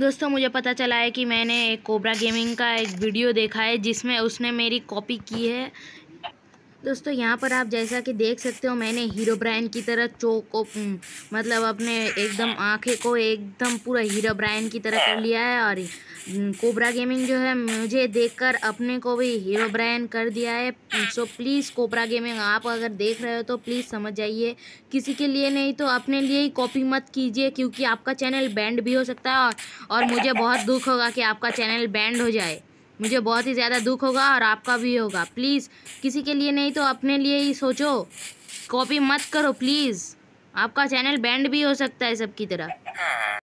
दोस्तों मुझे पता चला है कि मैंने एक कोबरा गेमिंग का एक वीडियो देखा है जिसमें उसने मेरी कॉपी की है दोस्तों यहाँ पर आप जैसा कि देख सकते हो मैंने हीरो ब्रायन की तरह चौक को मतलब अपने एकदम आंखें को एकदम पूरा हीरो ब्रायन की तरह कर लिया है और कोबरा गेमिंग जो है मुझे देखकर अपने को भी हीरो ब्रायन कर दिया है सो प्लीज़ कोबरा गेमिंग आप अगर देख रहे हो तो प्लीज़ समझ जाइए किसी के लिए नहीं तो अपने लिए ही कॉपी मत कीजिए क्योंकि आपका चैनल बैंड भी हो सकता है और, और मुझे बहुत दुख होगा कि आपका चैनल बैंड हो जाए मुझे बहुत ही ज़्यादा दुख होगा और आपका भी होगा प्लीज़ किसी के लिए नहीं तो अपने लिए ही सोचो कॉपी मत करो प्लीज़ आपका चैनल बैंड भी हो सकता है सबकी तरह हाँ,